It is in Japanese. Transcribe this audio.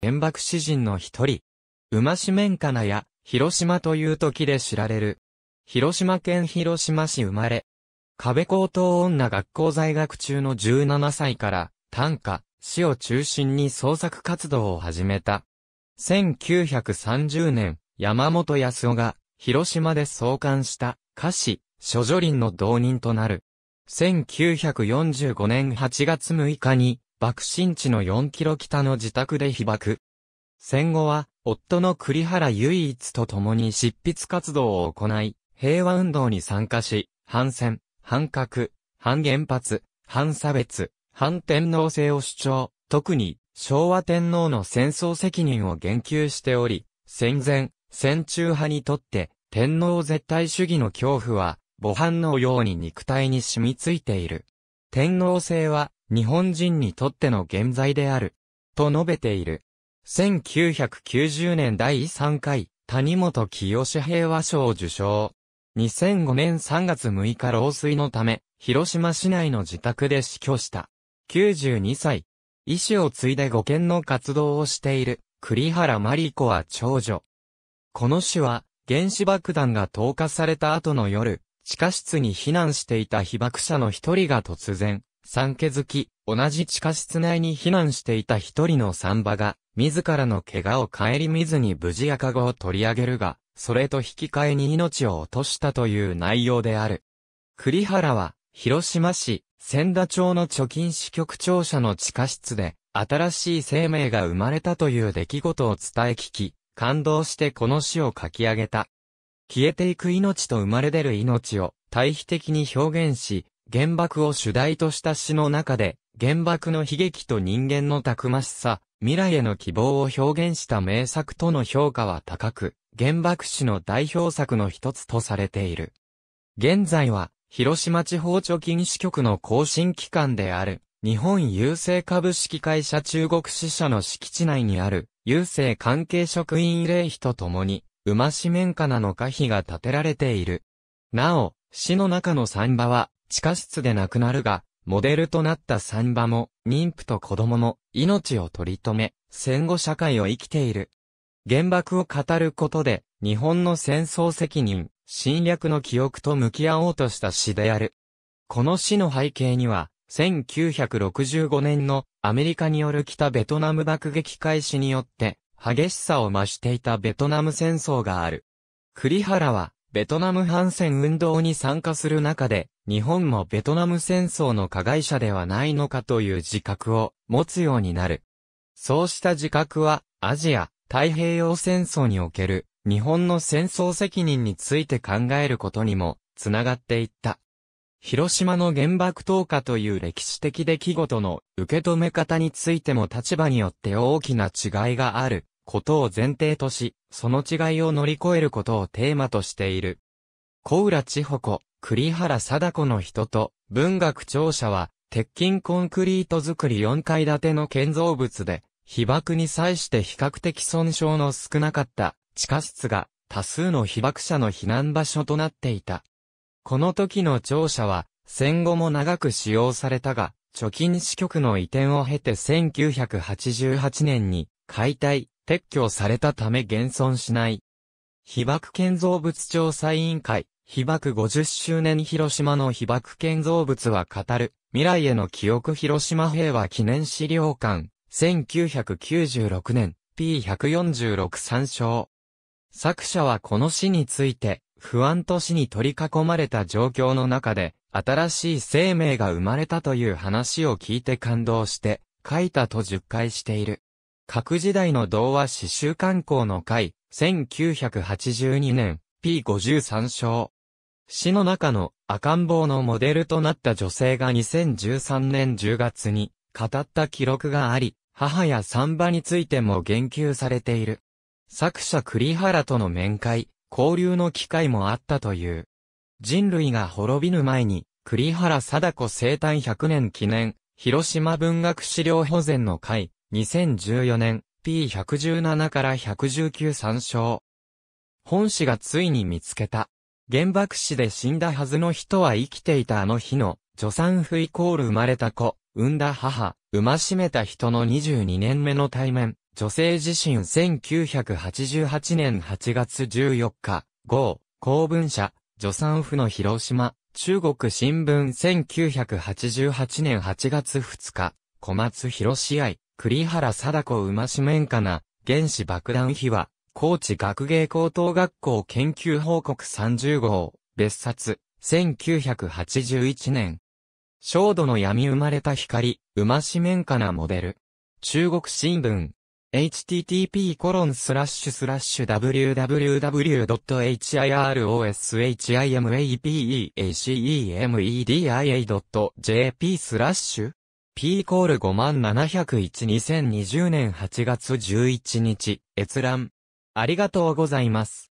原爆詩人の一人。馬市面かなや、広島という時で知られる。広島県広島市生まれ。壁高等女学校在学中の17歳から、短歌、詩を中心に創作活動を始めた。1930年、山本康夫が、広島で創刊した歌詞、諸女林の同人となる。1945年8月6日に、爆心地の4キロ北の自宅で被爆。戦後は、夫の栗原唯一と共に執筆活動を行い、平和運動に参加し、反戦、反核、反原発、反差別、反天皇制を主張、特に昭和天皇の戦争責任を言及しており、戦前、戦中派にとって天皇絶対主義の恐怖は、母反のように肉体に染みついている。天皇制は日本人にとっての現在である、と述べている。1990年第3回、谷本清志平和賞受賞。2005年3月6日老衰のため、広島市内の自宅で死去した。92歳。医師を継いで5件の活動をしている、栗原真理子は長女。この死は、原子爆弾が投下された後の夜、地下室に避難していた被爆者の一人が突然、産気づき、同じ地下室内に避難していた一人の産婆が、自らの怪我を顧みずに無事赤子を取り上げるが、それと引き換えに命を落としたという内容である。栗原は、広島市、千田町の貯金支局庁舎の地下室で、新しい生命が生まれたという出来事を伝え聞き、感動してこの詩を書き上げた。消えていく命と生まれ出る命を対比的に表現し、原爆を主題とした詩の中で、原爆の悲劇と人間のたくましさ、未来への希望を表現した名作との評価は高く、原爆詩の代表作の一つとされている。現在は、広島地方貯金支局の更新機関である、日本郵政株式会社中国支社の敷地内にある、郵政関係職員慰霊碑とともに、馬紙面花なの可碑が建てられている。なお、死の中の産場は、地下室で亡くなるが、モデルとなった産場も、妊婦と子供の命を取り留め、戦後社会を生きている。原爆を語ることで、日本の戦争責任、侵略の記憶と向き合おうとした詩である。この詩の背景には、1965年のアメリカによる北ベトナム爆撃開始によって、激しさを増していたベトナム戦争がある。栗原は、ベトナム反戦運動に参加する中で、日本もベトナム戦争の加害者ではないのかという自覚を持つようになる。そうした自覚は、アジア、太平洋戦争における日本の戦争責任について考えることにもつながっていった。広島の原爆投下という歴史的出来事の受け止め方についても立場によって大きな違いがあることを前提とし、その違いを乗り越えることをテーマとしている。小浦千穂子、栗原貞子の人と、文学庁舎は、鉄筋コンクリート作り4階建ての建造物で、被爆に際して比較的損傷の少なかった地下室が多数の被爆者の避難場所となっていた。この時の庁舎は戦後も長く使用されたが、貯金支局の移転を経て1988年に解体、撤去されたため現存しない。被爆建造物調査委員会、被爆50周年広島の被爆建造物は語る、未来への記憶広島平和記念資料館、1996年、P146 参照。作者はこの詩について、不安と死に取り囲まれた状況の中で、新しい生命が生まれたという話を聞いて感動して、書いたと述回している。各時代の童話詩集刊行の会、1982年、P53 章。詩の中の赤ん坊のモデルとなった女性が2013年10月に語った記録があり、母や産婆についても言及されている。作者栗原との面会、交流の機会もあったという。人類が滅びぬ前に、栗原貞子生誕100年記念、広島文学資料保全の会、2014年、P117 から119参照。本誌がついに見つけた。原爆死で死んだはずの人は生きていたあの日の、助産婦イコール生まれた子、産んだ母、生ましめた人の22年目の対面、女性自身1988年8月14日、号、公文社、助産婦の広島、中国新聞1988年8月2日、小松広試合。栗原貞子馬氏面かな、原子爆弾秘話、高知学芸高等学校研究報告30号、別冊、1981年。焦土の闇生まれた光、馬氏面かなモデル。中国新聞。http コロンスラッシュスラッシュ www.hiroshimapeacemedi.jp a スラッシュ P イコール570012020年8月11日、閲覧。ありがとうございます。